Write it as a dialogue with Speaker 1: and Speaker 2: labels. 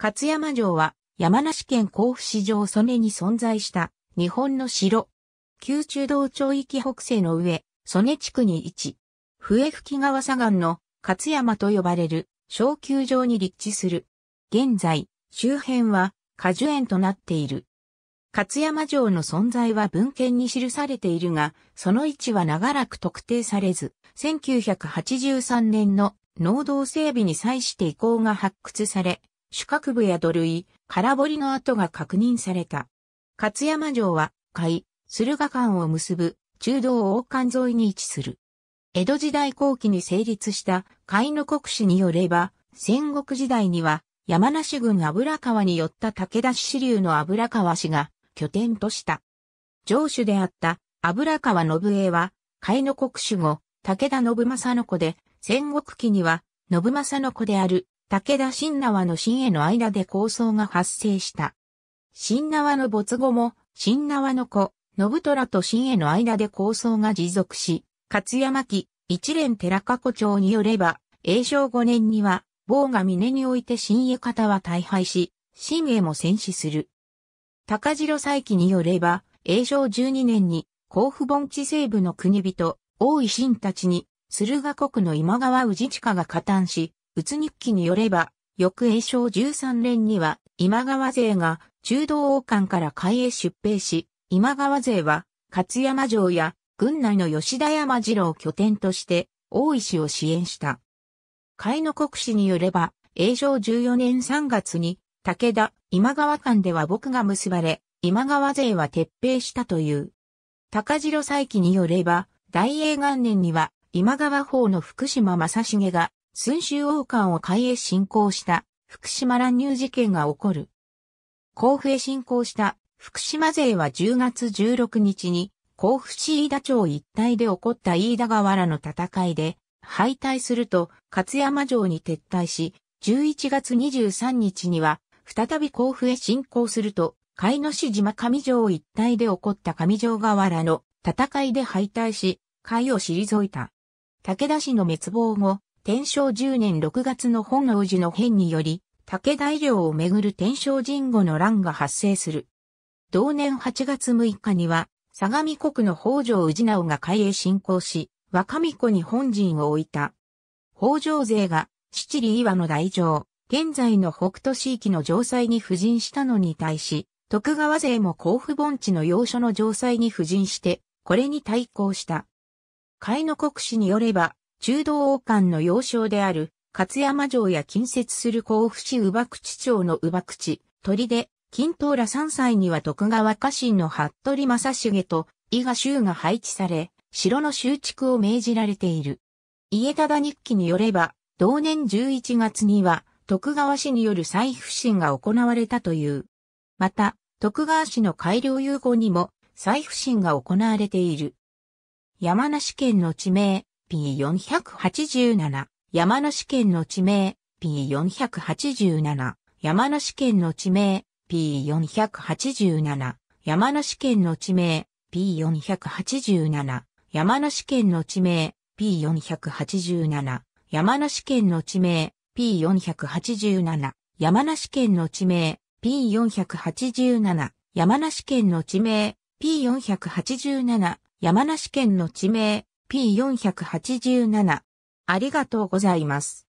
Speaker 1: 勝山城は山梨県甲府市城曽根に存在した日本の城。宮中道町域北西の上、曽根地区に位置。笛吹川左岸の勝山と呼ばれる小球場に立地する。現在、周辺は果樹園となっている。勝山城の存在は文献に記されているが、その位置は長らく特定されず、1983年の農道整備に際して遺構が発掘され、主角部や土塁、空堀の跡が確認された。勝山城は、海、駿河間を結ぶ、中道王冠沿いに位置する。江戸時代後期に成立した海の国史によれば、戦国時代には、山梨郡油川に寄った武田支流の油川氏が拠点とした。城主であった油川信栄は、海の国主後、武田信政の子で、戦国期には、信政の子である武田新縄の新への間で構想が発生した。新縄の没後も、新縄の子、信虎と新への間で構想が持続し、勝山紀、一連寺加古町によれば、永正5年には、某が峰において新江方は大敗し、新江も戦死する。高城再起によれば、永正12年に、甲府盆地西部の国人、大井新たちに、駿河国の今川氏下が加担し、宇つ日記によれば、翌永正13年には今川勢が中道王冠から海へ出兵し、今川勢は勝山城や軍内の吉田山城を拠点として大石を支援した。海の国史によれば、永正14年3月に武田、今川間では僕が結ばれ、今川勢は撤兵したという。高城再起によれば、大英元年には今川法の福島正成が寸州王冠を海へ侵攻した福島乱入事件が起こる。甲府へ侵攻した福島勢は10月16日に甲府市飯田町一帯で起こった飯田河原の戦いで敗退すると勝山城に撤退し、11月23日には再び甲府へ侵攻すると、甲斐の市島上城一帯で起こった上城河原の戦いで敗退し、甲斐を退いた。武田氏の滅亡後、天正十年六月の本能寺の変により、武田城をめぐる天正神後の乱が発生する。同年八月六日には、相模国の北条氏直が海へ侵攻し、若巫子に本陣を置いた。北条勢が、七里岩の大城、現在の北斗地域の城塞に布陣したのに対し、徳川勢も甲府盆地の要所の城塞に布陣して、これに対抗した。海の国史によれば、中道王冠の要衝である、勝山城や近接する甲府市宇爆口町の宇爆口、鳥で、金東羅三歳には徳川家臣の服部正重と伊賀州が配置され、城の修築を命じられている。家忠日記によれば、同年11月には徳川氏による再不審が行われたという。また、徳川氏の改良融合にも再不審が行われている。山梨県の地名、P487、山梨県の地名、P487、山梨県の地名、P487、山梨県の地名、P487、山梨県の地名、P487、山梨県の地名、P487、山梨県の地名、P487、山梨県の地名、P487、山梨県の地名、P487、P487。ありがとうございます。